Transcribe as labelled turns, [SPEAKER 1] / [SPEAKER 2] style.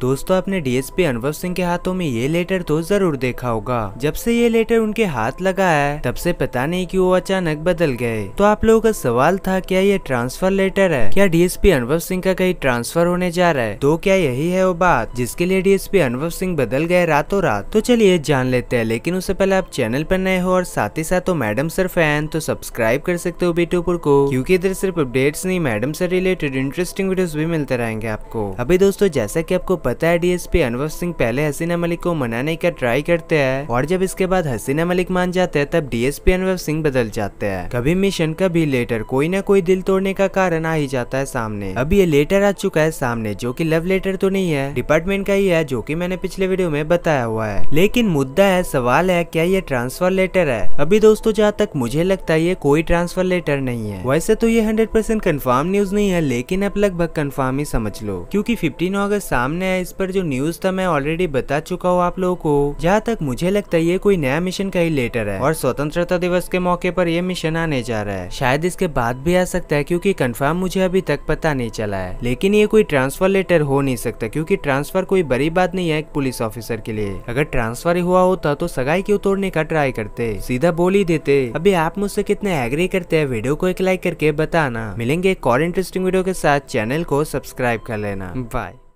[SPEAKER 1] दोस्तों आपने डीएसपी अनुभव सिंह के हाथों में ये लेटर तो जरूर देखा होगा जब से ये लेटर उनके हाथ लगा है तब से पता नहीं कि वो अचानक बदल गए तो आप लोगों का सवाल था क्या ये ट्रांसफर लेटर है क्या डीएसपी अनुभव सिंह का कहीं ट्रांसफर होने जा रहा है तो क्या यही है वो बात जिसके लिए डीएसपी अनुभव सिंह बदल गए रातों रात तो चलिए जान लेते हैं लेकिन उससे पहले आप चैनल पर नए हो और साथ ही साथ तो मैडम सर फैन तो सब्सक्राइब कर सकते हो बीटूपुर को क्यूँकी इधर सिर्फ अपडेट्स नहीं madam sir related interesting video भी मिलते रहेंगे आपको अभी दोस्तों जैसा की आपको पता है डीएसपी अनुभव सिंह पहले हसीना मलिक को मनाने का ट्राई करते हैं और जब इसके बाद हसीना मलिक मान जाते हैं तब डीएसपी अनुभव सिंह बदल जाते हैं कभी मिशन कभी लेटर कोई ना कोई दिल तोड़ने का कारण आ ही जाता है सामने अब ये लेटर आ चुका है सामने जो की लव लेटर तो नहीं है डिपार्टमेंट का ही है जो की मैंने पिछले वीडियो में बताया हुआ है लेकिन मुद्दा है सवाल है क्या ये ट्रांसफर लेटर है अभी दोस्तों जहाँ तक मुझे लगता है ये कोई ट्रांसफर लेटर नहीं है वैसे तो ये हंड्रेड परसेंट कन्फर्म न्यूज नहीं है लेकिन अब लगभग कन्फर्म ही समझ लो क्यूँकी फिफ्टीन अगस्त सामने है इस पर जो न्यूज था मैं ऑलरेडी बता चुका हूँ आप लोगों को जहाँ तक मुझे लगता है ये कोई नया मिशन का ही लेटर है और स्वतंत्रता दिवस के मौके पर यह मिशन आने जा रहा है शायद इसके बाद भी आ सकता है क्योंकि कंफर्म मुझे अभी तक पता नहीं चला है लेकिन ये कोई ट्रांसफर लेटर हो नहीं सकता क्योंकि ट्रांसफर कोई बड़ी बात नहीं है एक पुलिस ऑफिसर के लिए अगर ट्रांसफर हुआ होता तो सगाई क्यों तोड़ने का ट्राई करते सीधा बोल ही देते अभी आप मुझसे कितने एग्री करते हैं वीडियो को एक लाइक
[SPEAKER 2] करके बताना मिलेंगे एक और इंटरेस्टिंग वीडियो के साथ चैनल को सब्सक्राइब कर लेना बाय